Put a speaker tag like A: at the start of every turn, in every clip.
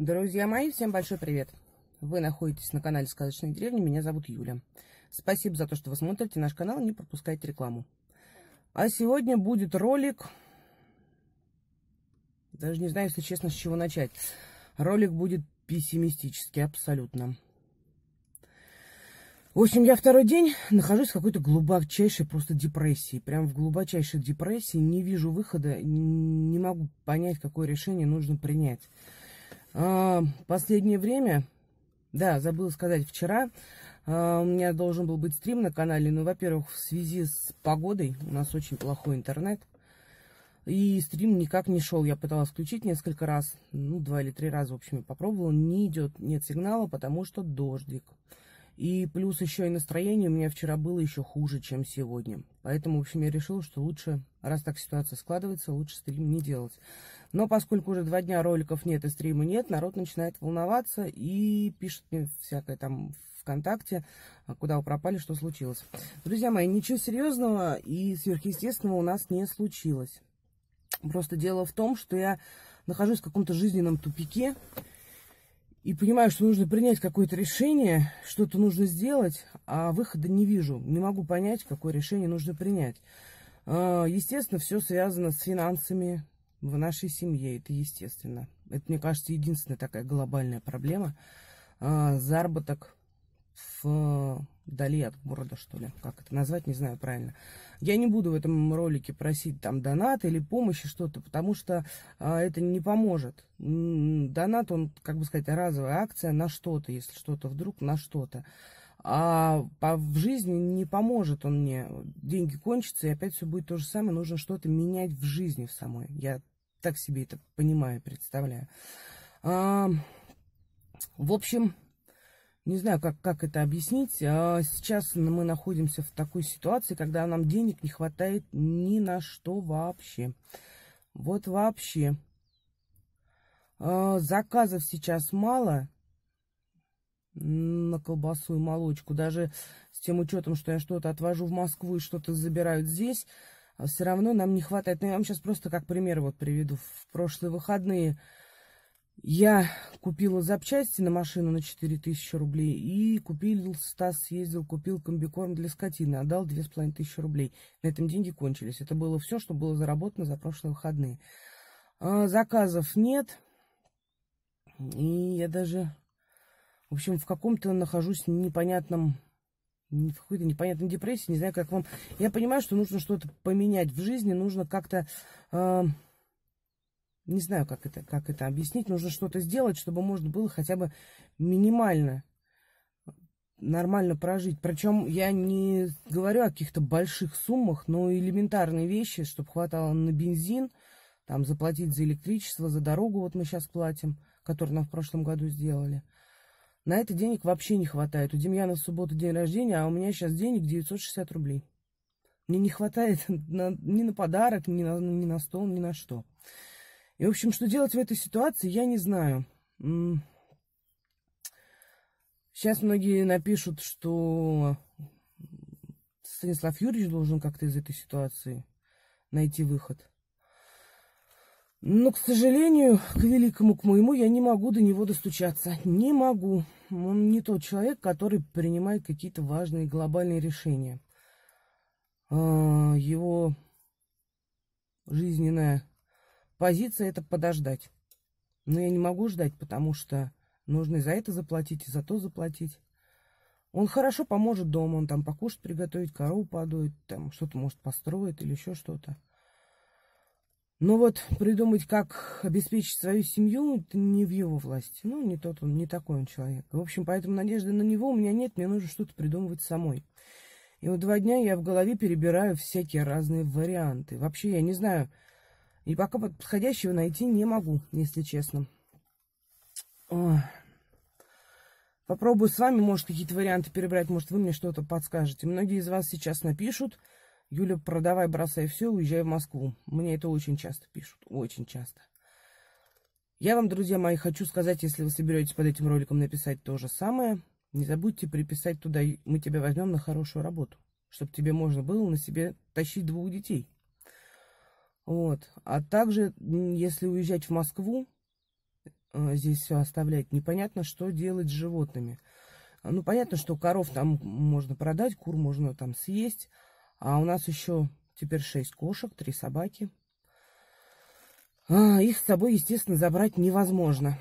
A: Друзья мои, всем большой привет! Вы находитесь на канале Сказочной деревни, меня зовут Юля. Спасибо за то, что вы смотрите наш канал, не пропускайте рекламу. А сегодня будет ролик... Даже не знаю, если честно, с чего начать. Ролик будет пессимистический, абсолютно. В общем, я второй день нахожусь в какой-то глубочайшей просто депрессии. Прям в глубочайшей депрессии. Не вижу выхода, не могу понять, какое решение нужно принять. А, последнее время, да, забыла сказать, вчера а, у меня должен был быть стрим на канале, но, ну, во-первых, в связи с погодой у нас очень плохой интернет. И стрим никак не шел. Я пыталась включить несколько раз, ну, два или три раза, в общем, попробовала. Не идет, нет сигнала, потому что дождик. И плюс еще и настроение у меня вчера было еще хуже, чем сегодня. Поэтому, в общем, я решил, что лучше, раз так ситуация складывается, лучше стрим не делать. Но поскольку уже два дня роликов нет и стрима нет, народ начинает волноваться и пишет мне всякое там ВКонтакте, куда вы пропали, что случилось. Друзья мои, ничего серьезного и сверхъестественного у нас не случилось. Просто дело в том, что я нахожусь в каком-то жизненном тупике, и понимаю, что нужно принять какое-то решение, что-то нужно сделать, а выхода не вижу, не могу понять, какое решение нужно принять. А, естественно, все связано с финансами в нашей семье, это естественно. Это, мне кажется, единственная такая глобальная проблема. А, заработок в вдали от города, что ли, как это назвать, не знаю правильно. Я не буду в этом ролике просить там донат или помощи что-то, потому что а, это не поможет. Донат, он, как бы сказать, разовая акция на что-то, если что-то вдруг, на что-то. А по, в жизни не поможет он мне. Деньги кончатся, и опять все будет то же самое. Нужно что-то менять в жизни в самой. Я так себе это понимаю, представляю. А, в общем, не знаю, как, как это объяснить. А сейчас мы находимся в такой ситуации, когда нам денег не хватает ни на что вообще. Вот вообще. А, заказов сейчас мало на колбасу и молочку. Даже с тем учетом, что я что-то отвожу в Москву и что-то забирают здесь, а, все равно нам не хватает. Но ну, я вам сейчас просто как пример вот приведу. В прошлые выходные я купила запчасти на машину на 4000 рублей и купил, Стас съездил, купил комбикорм для скотины, отдал 2500 рублей. На этом деньги кончились. Это было все, что было заработано за прошлые выходные. А, заказов нет. И я даже, в общем, в каком-то нахожусь непонятном в какой-то непонятной депрессии, не знаю, как вам. Я понимаю, что нужно что-то поменять в жизни, нужно как-то э, не знаю, как это, как это объяснить. Нужно что-то сделать, чтобы можно было хотя бы минимально нормально прожить. Причем я не говорю о каких-то больших суммах, но элементарные вещи, чтобы хватало на бензин, там заплатить за электричество, за дорогу, вот мы сейчас платим, которую нам в прошлом году сделали. На это денег вообще не хватает. У Демьяна в субботу день рождения, а у меня сейчас денег 960 рублей. Мне не хватает на, ни на подарок, ни на, ни на стол, ни на что. И, в общем, что делать в этой ситуации, я не знаю. Сейчас многие напишут, что Станислав Юрьевич должен как-то из этой ситуации найти выход. Но, к сожалению, к великому, к моему, я не могу до него достучаться. Не могу. Он не тот человек, который принимает какие-то важные глобальные решения. А, его жизненная позиция это подождать. Но я не могу ждать, потому что нужно и за это заплатить, и за то заплатить. Он хорошо поможет дома, он там покушать приготовить, корову подует, там что-то, может, построит или еще что-то. Но вот придумать, как обеспечить свою семью, это не в его власти. Ну, не тот он, не такой он человек. В общем, поэтому надежды на него у меня нет, мне нужно что-то придумывать самой. И вот два дня я в голове перебираю всякие разные варианты. Вообще, я не знаю, и пока подходящего найти не могу, если честно. Попробую с вами, может, какие-то варианты перебрать, может, вы мне что-то подскажете. Многие из вас сейчас напишут, Юля, продавай, бросай все, уезжай в Москву. Мне это очень часто пишут, очень часто. Я вам, друзья мои, хочу сказать, если вы соберетесь под этим роликом написать то же самое, не забудьте приписать туда «Мы тебя возьмем на хорошую работу», чтобы тебе можно было на себе тащить двух детей. Вот. А также, если уезжать в Москву, а, здесь все оставлять, непонятно, что делать с животными. А, ну, понятно, что коров там можно продать, кур можно там съесть. А у нас еще теперь шесть кошек, три собаки. А, их с собой, естественно, забрать невозможно.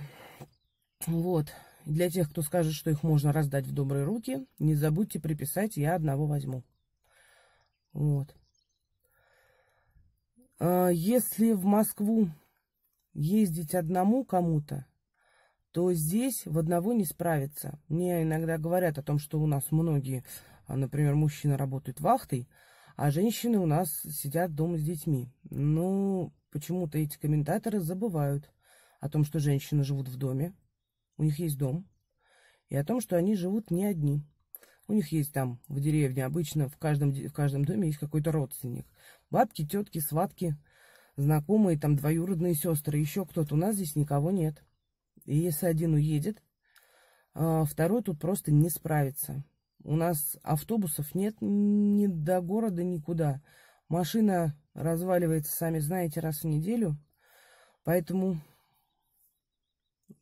A: Вот. Для тех, кто скажет, что их можно раздать в добрые руки, не забудьте приписать «я одного возьму». Вот. А, если в Москву ездить одному кому-то, то здесь в одного не справится. Мне иногда говорят о том, что у нас многие, а, например, мужчины работают вахтой, а женщины у нас сидят дома с детьми. Ну почему-то эти комментаторы забывают о том, что женщины живут в доме, у них есть дом, и о том, что они живут не одни. У них есть там в деревне обычно, в каждом, в каждом доме есть какой-то родственник. Бабки, тетки, сватки, знакомые, там двоюродные сестры, еще кто-то. У нас здесь никого нет. И если один уедет, а, второй тут просто не справится. У нас автобусов нет ни до города, никуда. Машина разваливается, сами знаете, раз в неделю. Поэтому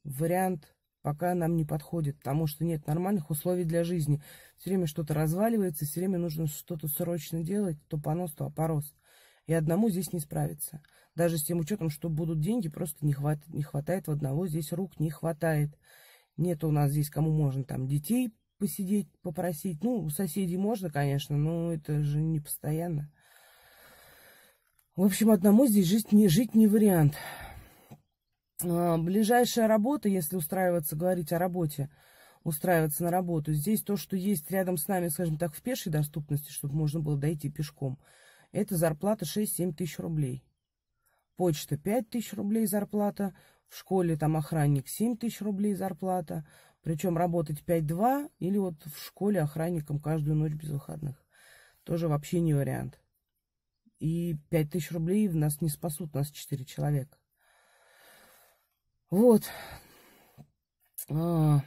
A: вариант пока нам не подходит, потому что нет нормальных условий для жизни. Все время что-то разваливается, все время нужно что-то срочно делать, то понос, то опорос. И одному здесь не справиться. Даже с тем учетом, что будут деньги, просто не хватает, не хватает в одного, здесь рук не хватает. Нет у нас здесь кому можно там детей посидеть, попросить. Ну, у соседей можно, конечно, но это же не постоянно. В общем, одному здесь жить не, жить не вариант. А, ближайшая работа, если устраиваться, говорить о работе, устраиваться на работу. Здесь то, что есть рядом с нами, скажем так, в пешей доступности, чтобы можно было дойти пешком, это зарплата 6-7 тысяч рублей. Почта 5 тысяч рублей зарплата, в школе там охранник 7 тысяч рублей зарплата, причем работать 5-2 или вот в школе охранником каждую ночь без выходных. Тоже вообще не вариант. И 5 тысяч рублей в нас не спасут, нас 4 человека. Вот. А.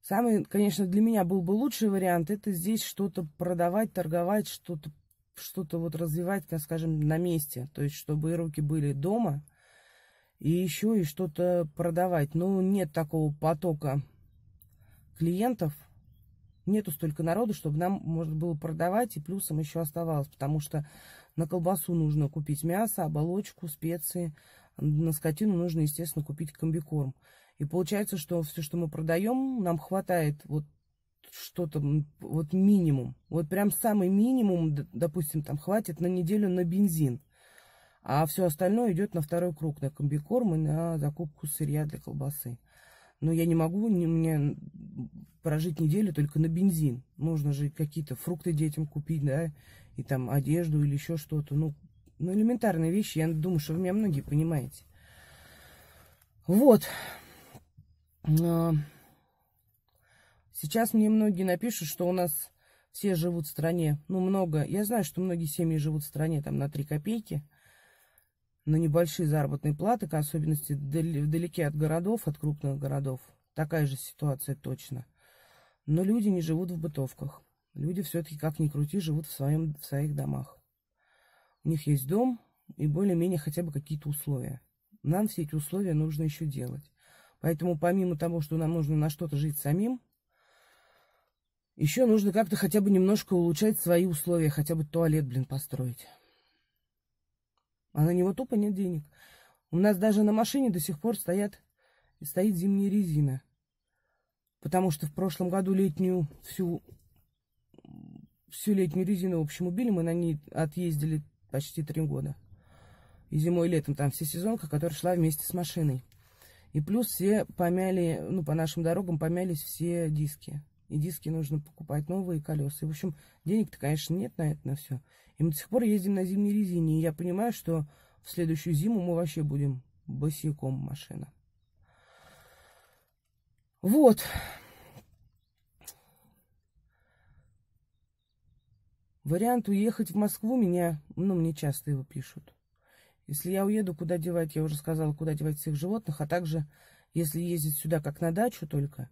A: Самый, конечно, для меня был бы лучший вариант, это здесь что-то продавать, торговать, что-то что-то вот развивать, как скажем, на месте. То есть, чтобы и руки были дома, и еще и что-то продавать. Но ну, нет такого потока клиентов, нету столько народу, чтобы нам можно было продавать, и плюсом еще оставалось, потому что на колбасу нужно купить мясо, оболочку, специи, на скотину нужно, естественно, купить комбикорм. И получается, что все, что мы продаем, нам хватает вот что-то, вот минимум. Вот прям самый минимум, допустим, там хватит на неделю на бензин. А все остальное идет на второй круг, на комбикорм и на закупку сырья для колбасы. Но я не могу, не, мне прожить неделю только на бензин. Можно же какие-то фрукты детям купить, да, и там одежду или еще что-то. Ну, ну, элементарные вещи, я думаю, что вы меня многие понимаете. Вот. А, сейчас мне многие напишут, что у нас все живут в стране. Ну, много. Я знаю, что многие семьи живут в стране там на 3 копейки, на небольшие заработные платы, к особенности вдалеке от городов, от крупных городов. Такая же ситуация точно. Но люди не живут в бытовках. Люди все-таки, как ни крути, живут в, своем, в своих домах. У них есть дом и более-менее хотя бы какие-то условия. Нам все эти условия нужно еще делать. Поэтому помимо того, что нам нужно на что-то жить самим, еще нужно как-то хотя бы немножко улучшать свои условия, хотя бы туалет, блин, построить. А на него тупо нет денег. У нас даже на машине до сих пор стоят стоит зимняя резина. Потому что в прошлом году летнюю всю всю летнюю резину, в общем, убили. Мы на ней отъездили почти три года. И зимой, и летом там все сезонка, которая шла вместе с машиной. И плюс все помяли, ну, по нашим дорогам помялись все диски. И диски нужно покупать новые колеса. И, в общем, денег-то, конечно, нет на это, на все. И мы до сих пор ездим на зимней резине. И я понимаю, что в следующую зиму мы вообще будем босиком машина. Вот. Вариант уехать в Москву меня, ну, мне часто его пишут. Если я уеду, куда девать, я уже сказала, куда девать всех животных, а также, если ездить сюда как на дачу только,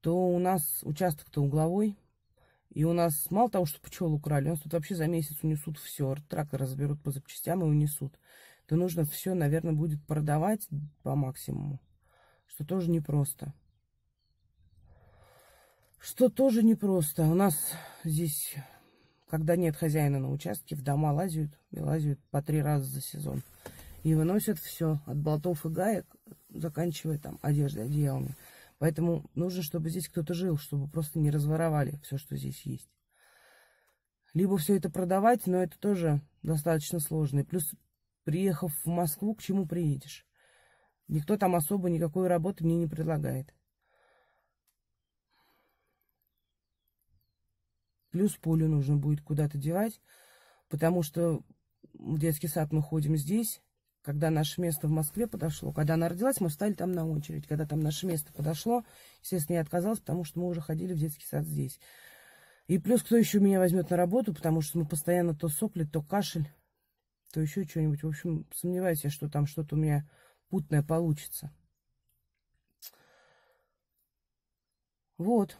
A: то у нас участок-то угловой, и у нас мало того, что пчел украли, у нас тут вообще за месяц унесут все, трактор разберут по запчастям и унесут. То нужно все, наверное, будет продавать по максимуму, что тоже непросто. Что тоже непросто. У нас здесь когда нет хозяина на участке, в дома лазят и лазят по три раза за сезон. И выносят все, от болтов и гаек, заканчивая там одеждой, одеялами. Поэтому нужно, чтобы здесь кто-то жил, чтобы просто не разворовали все, что здесь есть. Либо все это продавать, но это тоже достаточно сложно. И плюс, приехав в Москву, к чему приедешь? Никто там особо никакой работы мне не предлагает. Плюс поле нужно будет куда-то девать, потому что в детский сад мы ходим здесь. Когда наше место в Москве подошло, когда она родилась, мы встали там на очередь. Когда там наше место подошло, естественно, я отказалась, потому что мы уже ходили в детский сад здесь. И плюс, кто еще меня возьмет на работу, потому что мы постоянно то сопли, то кашель, то еще что-нибудь. В общем, сомневаюсь я, что там что-то у меня путное получится. Вот.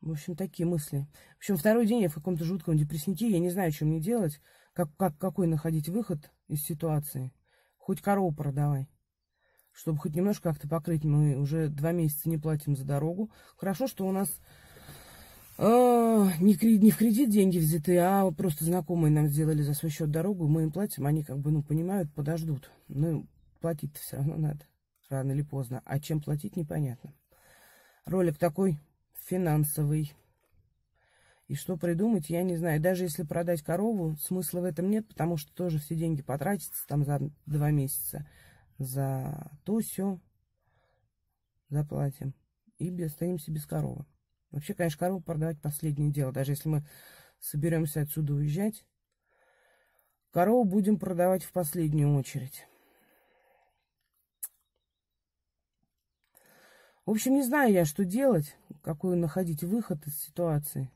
A: В общем, такие мысли. В общем, второй день я в каком-то жутком депресснике. Я не знаю, что мне делать, как, как, какой находить выход из ситуации. Хоть корову продавай, чтобы хоть немножко как-то покрыть. Мы уже два месяца не платим за дорогу. Хорошо, что у нас э, не, кредит, не в кредит деньги взяты, а просто знакомые нам сделали за свой счет дорогу. Мы им платим, они как бы, ну, понимают, подождут. Ну, платить-то все равно надо, рано или поздно. А чем платить, непонятно. Ролик такой финансовый. И что придумать, я не знаю. Даже если продать корову, смысла в этом нет, потому что тоже все деньги потратятся там за два месяца. За то все заплатим. И останемся без коровы. Вообще, конечно, корову продавать последнее дело. Даже если мы соберемся отсюда уезжать, корову будем продавать в последнюю очередь. В общем, не знаю я, что делать, какой находить выход из ситуации.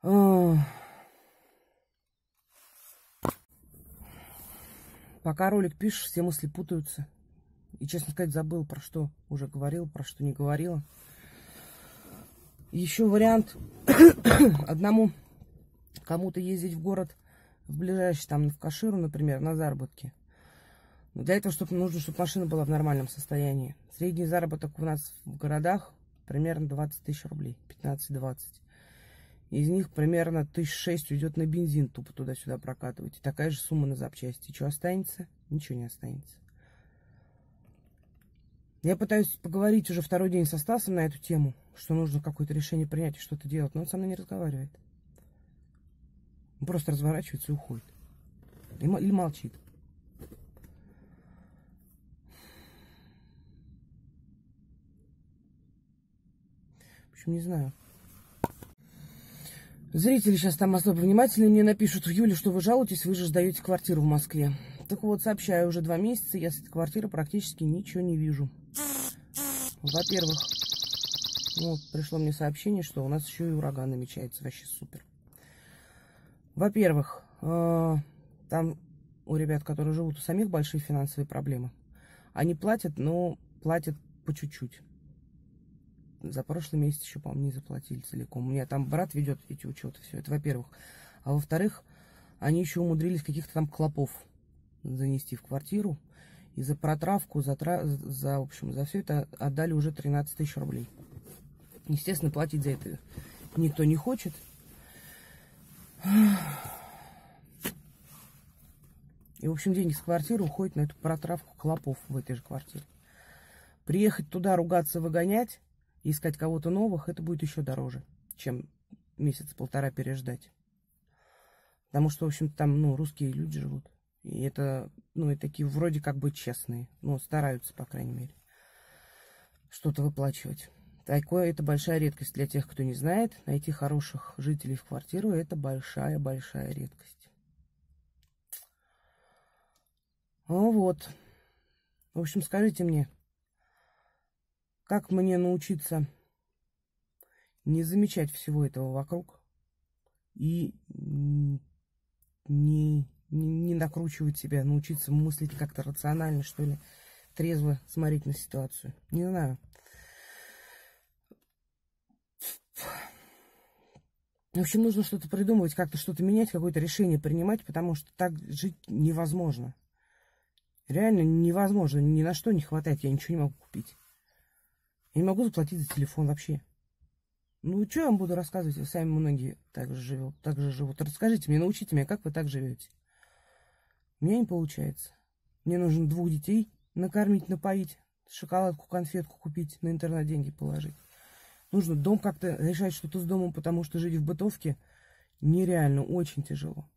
A: Пока ролик пишешь, все мысли путаются. И, честно сказать, забыл, про что уже говорил, про что не говорила. Еще вариант одному кому-то ездить в город в ближайший, там, в Каширу, например, на заработки для этого чтобы нужно, чтобы машина была в нормальном состоянии. Средний заработок у нас в городах примерно 20 тысяч рублей, 15-20. Из них примерно тысяч шесть уйдет на бензин тупо туда-сюда прокатывать. И такая же сумма на запчасти. Что останется? Ничего не останется. Я пытаюсь поговорить уже второй день со Стасом на эту тему, что нужно какое-то решение принять и что-то делать, но он со мной не разговаривает. Он просто разворачивается и уходит. Или молчит. общем, не знаю. Зрители сейчас там особо внимательны. Мне напишут в июле, что вы жалуетесь, вы же сдаете квартиру в Москве. Так вот, сообщаю, уже два месяца я с этой квартиры практически ничего не вижу. Во-первых, ну, пришло мне сообщение, что у нас еще и ураган намечается. Вообще супер. Во-первых, э, там у ребят, которые живут, у самих большие финансовые проблемы. Они платят, но платят по чуть-чуть за прошлый месяц еще, по-моему, не заплатили целиком. У меня там брат ведет эти учеты, все это, во-первых. А во-вторых, они еще умудрились каких-то там клопов занести в квартиру. И за протравку, за, тра... за, в общем, за все это отдали уже 13 тысяч рублей. Естественно, платить за это никто не хочет. И, в общем, деньги с квартиры уходят на эту протравку клопов в этой же квартире. Приехать туда, ругаться, выгонять, искать кого-то новых, это будет еще дороже, чем месяц-полтора переждать. Потому что, в общем-то, там, ну, русские люди живут. И это, ну, и такие вроде как бы честные. Ну, стараются, по крайней мере, что-то выплачивать. Такое это большая редкость для тех, кто не знает. Найти хороших жителей в квартиру – это большая-большая редкость. Ну вот. В общем, скажите мне, как мне научиться не замечать всего этого вокруг и не, не, не накручивать себя, научиться мыслить как-то рационально, что ли, трезво смотреть на ситуацию. Не знаю. В общем, нужно что-то придумывать, как-то что-то менять, какое-то решение принимать, потому что так жить невозможно. Реально невозможно, ни на что не хватает, я ничего не могу купить. Не могу заплатить за телефон вообще. Ну, что я вам буду рассказывать? Вы сами многие так же, живут, так же живут. Расскажите мне, научите меня, как вы так живете. У меня не получается. Мне нужно двух детей накормить, напоить, шоколадку, конфетку купить, на интернет деньги положить. Нужно дом как-то решать что-то с домом, потому что жить в бытовке нереально, очень тяжело.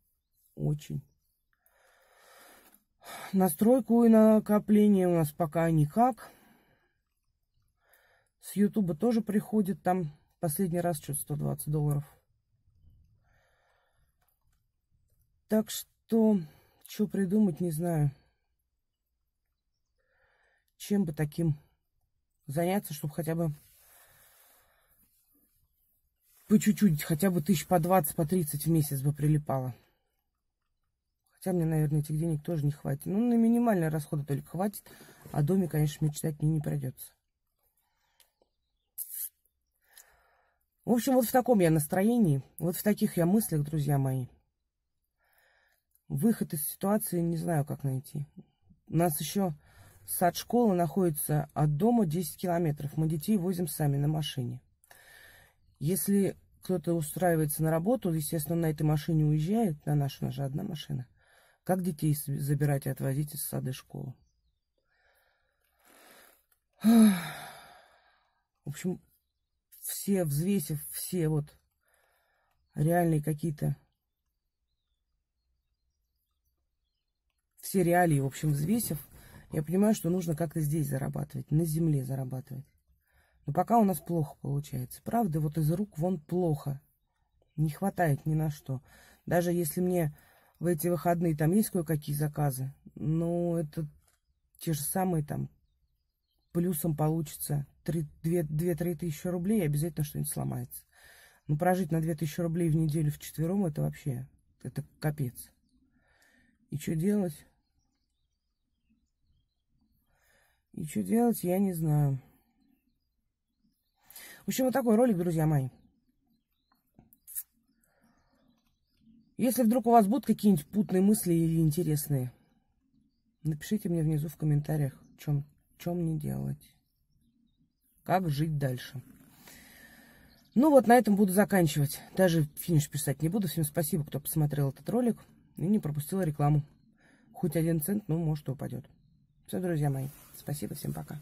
A: Очень. Настройку и накопление у нас пока никак. С Ютуба тоже приходит. Там последний раз что-то 120 долларов. Так что, что придумать, не знаю. Чем бы таким заняться, чтобы хотя бы по чуть-чуть, хотя бы тысяч по 20, по 30 в месяц бы прилипало. Хотя мне, наверное, этих денег тоже не хватит. Ну, на минимальные расходы только хватит, а доме, конечно, мечтать мне не придется. В общем, вот в таком я настроении, вот в таких я мыслях, друзья мои. Выход из ситуации не знаю, как найти. У нас еще сад школы находится от дома 10 километров. Мы детей возим сами на машине. Если кто-то устраивается на работу, естественно, на этой машине уезжает, на нашу, у нас же одна машина. Как детей забирать и отвозить из сада и школы? В общем, все взвесив, все вот реальные какие-то, все реалии, в общем, взвесив, я понимаю, что нужно как-то здесь зарабатывать, на земле зарабатывать. Но пока у нас плохо получается. Правда, вот из рук вон плохо. Не хватает ни на что. Даже если мне в эти выходные там есть кое-какие заказы, но это те же самые там плюсом получится 2-3 тысячи рублей, обязательно что-нибудь сломается. Но прожить на 2 тысячи рублей в неделю в четвером это вообще, это капец. И что делать? И что делать, я не знаю. В общем, вот такой ролик, друзья мои. Если вдруг у вас будут какие-нибудь путные мысли или интересные, напишите мне внизу в комментариях, чем чем не делать, как жить дальше. Ну вот, на этом буду заканчивать. Даже финиш писать не буду. Всем спасибо, кто посмотрел этот ролик и не пропустил рекламу. Хоть один цент, ну, может, упадет. Все, друзья мои, спасибо, всем пока.